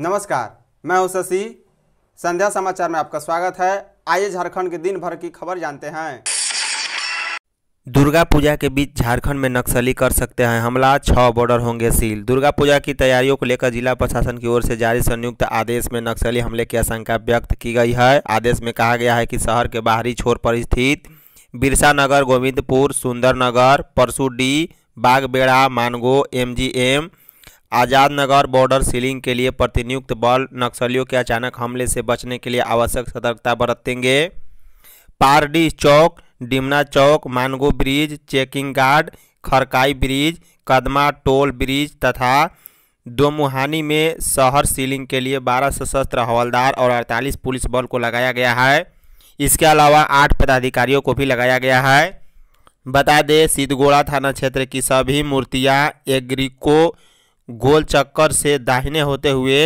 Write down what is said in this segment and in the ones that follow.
नमस्कार मैं हूं शशि संध्या समाचार में आपका स्वागत है आइए झारखंड के दिन भर की खबर जानते हैं दुर्गा पूजा के बीच झारखंड में नक्सली कर सकते हैं हमला छः बॉर्डर होंगे सील दुर्गा पूजा की तैयारियों को लेकर जिला प्रशासन की ओर से जारी संयुक्त आदेश में नक्सली हमले की आशंका व्यक्त की गई है आदेश में कहा गया है कि शहर के बाहरी छोर पर स्थित Birsa Nagar Govindpur Sundar Nagar Parsudih Bagbera Mango MGM Azad Nagar border sealing के लिए प्रतिनियुक्त बल नक्सलियों के अचानक हमले से बचने के लिए आवश्यक सतर्कता बरतेंगे Pardih Chowk Dimna Chowk Mango bridge checking guard Kharkai bridge Kadma toll bridge तथा दोमुहानी में शहर सीलिंग के लिए 12 सशस्त्र हवलदार और 48 पुलिस बल को लगाया गया है इसके अलावा आठ पदाधिकारियों को भी लगाया गया है बता दें सिद्धगोड़ा थाना क्षेत्र की सभी मूर्तियां एग्रिको गोल चक्कर से दाहिने होते हुए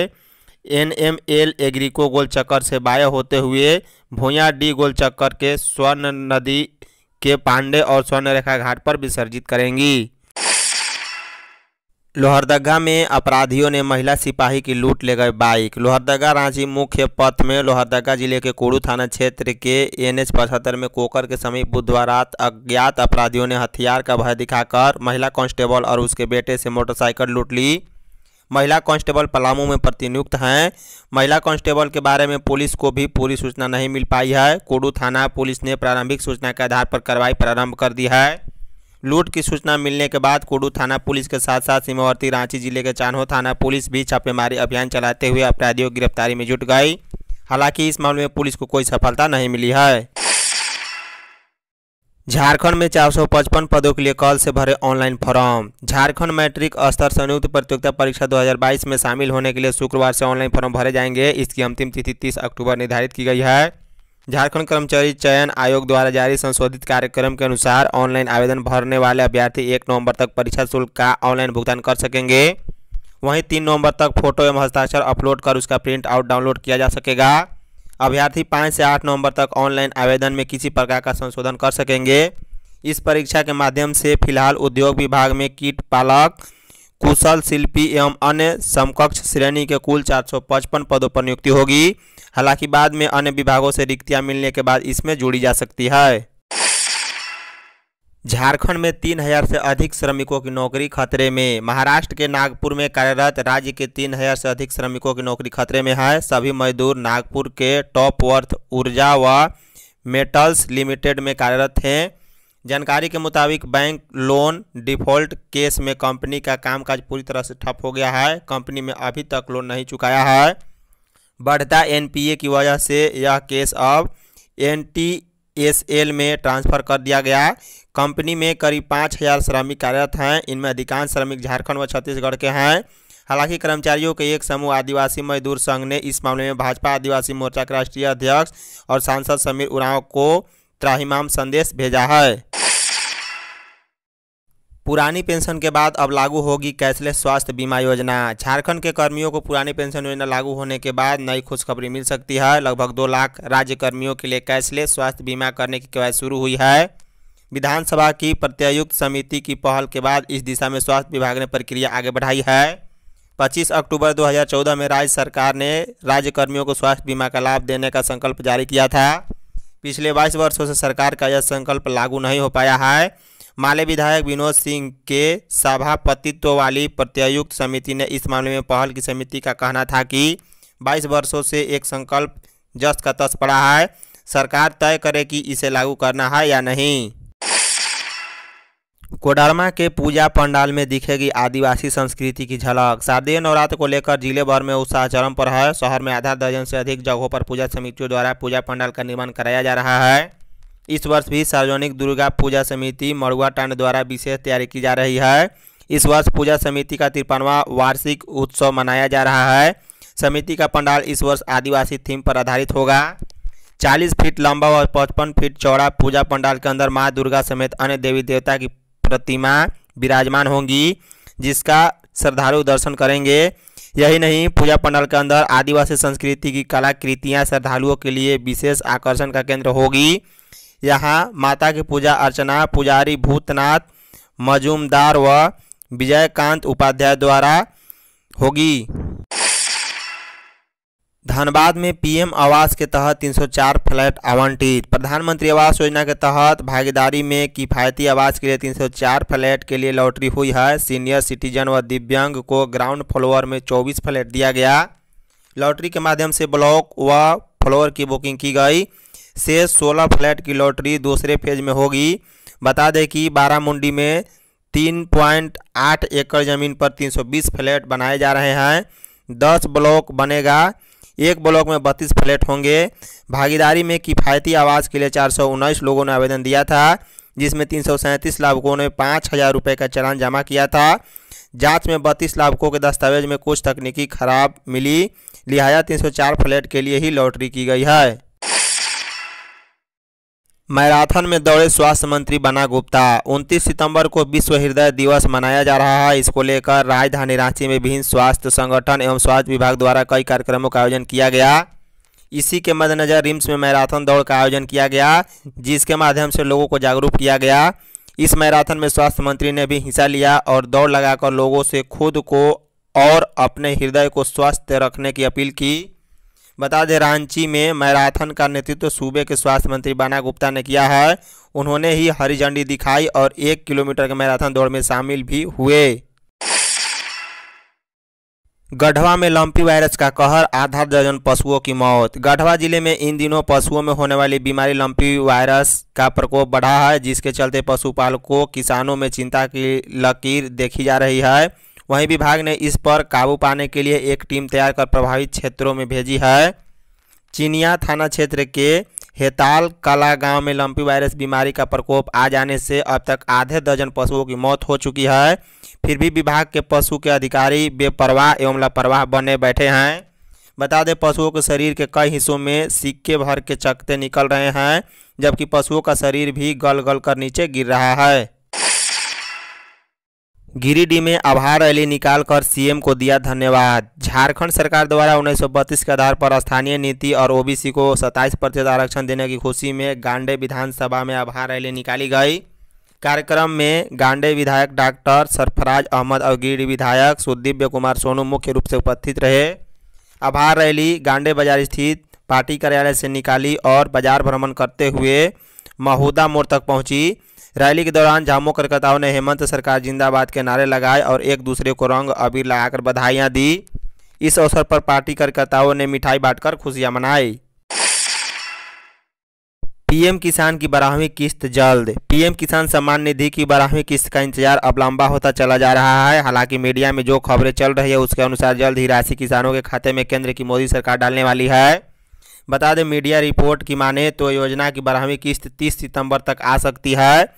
एन एम एल एग्रिको गोल चक्कर से बाएं होते हुए भोया डी गोल चक्कर के स्वर्ण नदी के पांडे और स्वर्ण रेखा घाट पर विसर्जित करेंगी लोहरदगा में अपराधियों ने महिला सिपाही की लूट ले गए बाइक लोहरदगा रांची मुख्य पथ में लोहरदगा जिले के कोड़ू थाना क्षेत्र के एन एच पचहत्तर में कोकर के समीप बुधवार रात अज्ञात अपराधियों ने हथियार का भय दिखाकर महिला कांस्टेबल और उसके बेटे से मोटरसाइकिल लूट ली महिला कांस्टेबल पलामू में प्रतिनियुक्त हैं महिला कांस्टेबल के बारे में पुलिस को भी पूरी सूचना नहीं मिल पाई है कोडू थाना पुलिस ने प्रारंभिक सूचना के आधार पर कार्रवाई प्रारंभ कर दी है लूट की सूचना मिलने के बाद कुडू थाना पुलिस के साथ साथ सीमावर्ती रांची जिले के चान्हो थाना पुलिस भी छापेमारी अभियान चलाते हुए अपराधियों की गिरफ्तारी में जुट गई हालांकि इस मामले में पुलिस को कोई सफलता नहीं मिली है झारखंड में 455 पदों के लिए कॉल से भरे ऑनलाइन फॉर्म झारखंड मैट्रिक स्तर संयुक्त प्रतियोगिता परीक्षा 2022 में शामिल होने के लिए शुक्रवार से ऑनलाइन फॉर्म भरे जाएंगे इसकी अंतिम तिथि 30 अक्टूबर निर्धारित की गई है झारखंड कर्मचारी चयन आयोग द्वारा जारी संशोधित कार्यक्रम के अनुसार ऑनलाइन आवेदन भरने वाले अभ्यर्थी एक नवंबर तक परीक्षा शुल्क का ऑनलाइन भुगतान कर सकेंगे वहीं तीन नवंबर तक फोटो एवं हस्ताक्षर अपलोड कर उसका प्रिंट आउट डाउनलोड किया जा सकेगा अभ्यर्थी पाँच से आठ नवंबर तक ऑनलाइन आवेदन में किसी प्रकार का संशोधन कर सकेंगे इस परीक्षा के माध्यम से फिलहाल उद्योग विभाग में कीट पालक कुशल शिल्पी एवं अन्य समकक्ष श्रेणी के कुल चार पदों पर नियुक्ति होगी हालांकि बाद में अन्य विभागों से रिक्तियां मिलने के बाद इसमें जोड़ी जा सकती है झारखंड में तीन हजार से अधिक श्रमिकों की नौकरी खतरे में महाराष्ट्र के नागपुर में कार्यरत राज्य के तीन हजार से अधिक श्रमिकों की नौकरी खतरे में है सभी मजदूर नागपुर के टॉप वर्थ ऊर्जा व मेटल्स लिमिटेड में कार्यरत हैं जानकारी के मुताबिक बैंक लोन डिफॉल्ट केस में कंपनी का कामकाज पूरी तरह से ठप हो गया है कंपनी में अभी तक लोन नहीं चुकाया है बढ़ता एनपीए की वजह से यह केस अब एनटीएसएल में ट्रांसफ़र कर दिया गया कंपनी में करीब पाँच हज़ार श्रमिक कार्यरत हैं इनमें अधिकांश श्रमिक झारखंड व छत्तीसगढ़ के हैं हालांकि कर्मचारियों के एक समूह आदिवासी मजदूर संघ ने इस मामले में भाजपा आदिवासी मोर्चा के राष्ट्रीय अध्यक्ष और सांसद समीर उरांव को त्राहिमाम संदेश भेजा है पुरानी पेंशन के बाद अब लागू होगी कैशलेस स्वास्थ्य बीमा योजना झारखंड के कर्मियों को पुरानी पेंशन योजना लागू होने के बाद नई खुशखबरी मिल सकती है लगभग दो लाख राज्य कर्मियों के लिए कैशलेस स्वास्थ्य बीमा करने की कवायद शुरू हुई है विधानसभा की प्रत्यायुक्त समिति की पहल के बाद इस दिशा में स्वास्थ्य विभाग ने प्रक्रिया आगे बढ़ाई है 25 अक्टूबर 2014 में राज्य सरकार ने राज्य कर्मियों को स्वास्थ्य बीमा का लाभ देने का संकल्प जारी किया था पिछले 22 वर्षों से सरकार का यह संकल्प लागू नहीं हो पाया है माले विधायक विनोद सिंह के सभापतित्व वाली प्रत्ययुक्त समिति ने इस मामले में पहल की समिति का कहना था कि 22 वर्षों से एक संकल्प जस्ट का तस पड़ा है सरकार तय करे कि इसे लागू करना है या नहीं कोडरमा के पूजा पंडाल में दिखेगी आदिवासी संस्कृति की झलक शारदीय नवरात्र को लेकर जिले भर में उत्साह चरम पर है शहर में आधा दर्जन से अधिक जगहों पर पूजा समितियों द्वारा पूजा पंडाल का निर्माण कराया जा रहा है इस वर्ष भी सार्वजनिक दुर्गा पूजा समिति मड़ुआ टांड द्वारा विशेष तैयारी की जा रही है इस वर्ष पूजा समिति का तिरपनवा वार्षिक उत्सव मनाया जा रहा है समिति का पंडाल इस वर्ष आदिवासी थीम पर आधारित होगा 40 फीट लंबा और 55 फीट चौड़ा पूजा पंडाल के अंदर माँ दुर्गा समेत अन्य देवी देवता की प्रतिमा विराजमान होंगी जिसका श्रद्धालु दर्शन करेंगे यही नहीं पूजा पंडाल के अंदर आदिवासी संस्कृति की कलाकृतियाँ श्रद्धालुओं के लिए विशेष आकर्षण का केंद्र होगी यहाँ माता की पूजा अर्चना पुजारी भूतनाथ मजूमदार व विजयकांत उपाध्याय द्वारा होगी धनबाद में पीएम आवास के तहत 304 फ्लैट आवंटित प्रधानमंत्री आवास योजना के तहत भागीदारी में किफायती आवास के लिए 304 फ्लैट के लिए लॉटरी हुई है सीनियर सिटीजन व दिव्यांग को ग्राउंड फ्लोर में 24 फ्लैट दिया गया लॉटरी के माध्यम से ब्लॉक व फ्लोर की बुकिंग की गई से 16 फ्लैट की लॉटरी दूसरे फेज में होगी बता दें कि बारामुंडी में 3.8 एकड़ ज़मीन पर 320 फ्लैट बनाए जा रहे हैं 10 ब्लॉक बनेगा एक ब्लॉक में बत्तीस फ्लैट होंगे भागीदारी में किफ़ायती आवास के लिए चार लोगों ने आवेदन दिया था जिसमें तीन लाभुकों ने पाँच हज़ार रुपये का चलान जमा किया था जांच में बत्तीस लाभकों के दस्तावेज में कुछ तकनीकी खराब मिली लिहाजा 304 फ्लैट के लिए ही लॉटरी की गई है मैराथन में दौड़े स्वास्थ्य मंत्री बना गुप्ता 29 सितंबर को विश्व हृदय दिवस मनाया जा रहा है इसको लेकर राजधानी रांची में विभिन्न स्वास्थ्य संगठन एवं स्वास्थ्य विभाग द्वारा कई कार्यक्रमों का आयोजन किया गया इसी के मद्देनज़र रिम्स में मैराथन दौड़ का आयोजन किया गया जिसके माध्यम से लोगों को जागरूक किया गया इस मैराथन में स्वास्थ्य मंत्री ने भी हिस्सा लिया और दौड़ लगाकर लोगों से खुद को और अपने हृदय को स्वस्थ रखने की अपील की बता दें रांची में मैराथन का नेतृत्व सूबे के स्वास्थ्य मंत्री बाना गुप्ता ने किया है उन्होंने ही हरी झंडी दिखाई और एक किलोमीटर के मैराथन दौड़ में शामिल भी हुए गढ़वा में लंपी वायरस का कहर आधा दर्जन पशुओं की मौत गढ़वा जिले में इन दिनों पशुओं में होने वाली बीमारी लंपी वायरस का प्रकोप बढ़ा है जिसके चलते पशुपालकों किसानों में चिंता की लकीर देखी जा रही है वहीं विभाग ने इस पर काबू पाने के लिए एक टीम तैयार कर प्रभावित क्षेत्रों में भेजी है चिनिया थाना क्षेत्र के हेताल कला गांव में लंपी वायरस बीमारी का प्रकोप आ जाने से अब तक आधे दर्जन पशुओं की मौत हो चुकी है फिर भी विभाग के पशु के अधिकारी बेपरवाह एवं लापरवाह बने बैठे हैं बता दें पशुओं के शरीर के कई हिस्सों में सिक्के भर के चकते निकल रहे हैं जबकि पशुओं का शरीर भी गल गल कर नीचे गिर रहा है गिरिडीह में आभार रैली निकाल कर सीएम को दिया धन्यवाद झारखंड सरकार द्वारा उन्नीस के आधार पर स्थानीय नीति और ओबीसी को 27 प्रतिशत आरक्षण देने की खुशी में गांडे विधानसभा में आभार रैली निकाली गई कार्यक्रम में गांडे विधायक डॉक्टर सरफराज अहमद और गिरिडीह विधायक सुदिव्य कुमार सोनू मुख्य रूप से उपस्थित रहे आभार रैली गांडे बाजार स्थित पार्टी कार्यालय से निकाली और बाजार भ्रमण करते हुए महूदा मोड़ तक पहुँची रैली के दौरान झामो कार्यकर्ताओं ने हेमंत सरकार जिंदाबाद के नारे लगाए और एक दूसरे को रंग अबीर लगाकर बधाइयाँ दी इस अवसर पर पार्टी कार्यकर्ताओं ने मिठाई बांटकर खुशियाँ मनाई पीएम किसान की बारहवीं किस्त जल्द पीएम किसान सम्मान निधि की बारहवीं किस्त का इंतजार अब लंबा होता चला जा रहा है हालांकि मीडिया में जो खबरें चल रही है उसके अनुसार जल्द ही राशि किसानों के खाते में केंद्र की मोदी सरकार डालने वाली है बता दें मीडिया रिपोर्ट की माने तो योजना की बारहवीं किस्त 30 सितंबर तक आ सकती है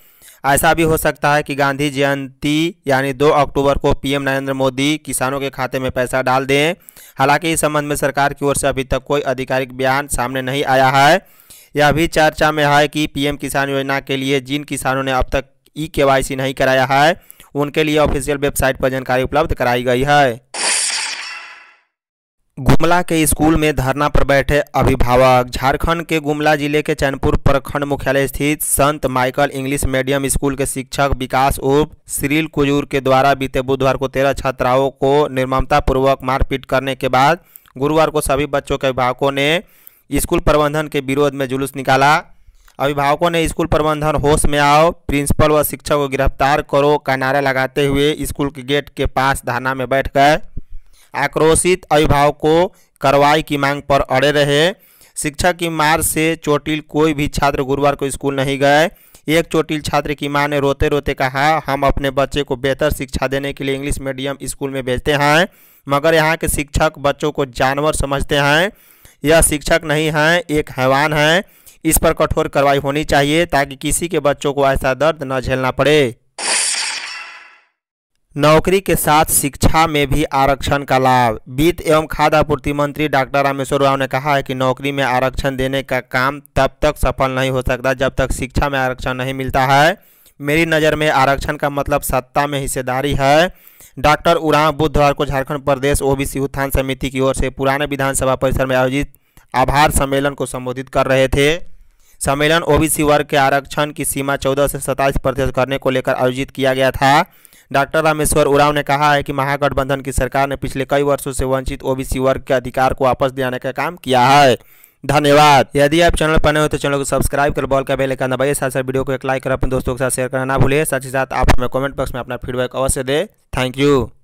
ऐसा भी हो सकता है कि गांधी जयंती यानी 2 अक्टूबर को पीएम नरेंद्र मोदी किसानों के खाते में पैसा डाल दें हालांकि इस संबंध में सरकार की ओर से अभी तक कोई आधिकारिक बयान सामने नहीं आया है यह भी चर्चा में है कि पीएम किसान योजना के लिए जिन किसानों ने अब तक ई के नहीं कराया है उनके लिए ऑफिशियल वेबसाइट पर जानकारी उपलब्ध कराई गई है गुमला के स्कूल में धरना पर बैठे अभिभावक झारखंड के गुमला जिले के चैनपुर प्रखंड मुख्यालय स्थित संत माइकल इंग्लिश मीडियम स्कूल के शिक्षक विकास उप श्रील कुजूर के द्वारा बीते बुधवार को तेरह छात्राओं को निर्ममतापूर्वक मारपीट करने के बाद गुरुवार को सभी बच्चों के अभिभावकों ने स्कूल प्रबंधन के विरोध में जुलूस निकाला अभिभावकों ने स्कूल प्रबंधन होश में आओ प्रिंसिपल व शिक्षक को गिरफ्तार करो का नारा लगाते हुए स्कूल के गेट के पास धरना में बैठ गए आक्रोशित अभिभावकों कार्रवाई की मांग पर अड़े रहे शिक्षक की मार से चोटिल कोई भी छात्र गुरुवार को स्कूल नहीं गए एक चोटिल छात्र की मां ने रोते रोते कहा हम अपने बच्चे को बेहतर शिक्षा देने के लिए इंग्लिश मीडियम स्कूल में भेजते हैं मगर यहाँ के शिक्षक बच्चों को जानवर समझते हैं यह शिक्षक नहीं हैं एक हैवान हैं इस पर कठोर कार्रवाई होनी चाहिए ताकि किसी के बच्चों को ऐसा दर्द न झेलना पड़े नौकरी के साथ शिक्षा में भी आरक्षण का लाभ वित्त एवं खाद्य आपूर्ति मंत्री डॉक्टर रामेश्वर राव ने कहा है कि नौकरी में आरक्षण देने का काम तब तक सफल नहीं हो सकता जब तक शिक्षा में आरक्षण नहीं मिलता है मेरी नज़र में आरक्षण का मतलब सत्ता में हिस्सेदारी है डॉक्टर उराव बुधवार को झारखंड प्रदेश ओ उत्थान समिति की ओर से पुराने विधानसभा परिसर में आयोजित आभार सम्मेलन को संबोधित कर रहे थे सम्मेलन ओबीसी वर्ग के आरक्षण की सीमा 14 से 27 प्रतिशत करने को लेकर आयोजित किया गया था डॉक्टर रामेश्वर उराव ने कहा है कि महागठबंधन की सरकार ने पिछले कई वर्षों से वंचित ओबीसी वर्ग के अधिकार को वापस दिलाने का काम किया है धन्यवाद यदि आप चैनल पर नए हो तो चैनल को सब्सक्राइब कर बॉल का बेल आइकन दबाइए साथ साथ वीडियो को एक लाइक कर अपने दोस्तों के साथ शेयर करना ना भूलिए साथ ही साथ आप हमें कमेंट बॉक्स में अपना फीडबैक अवश्य दें थैंक यू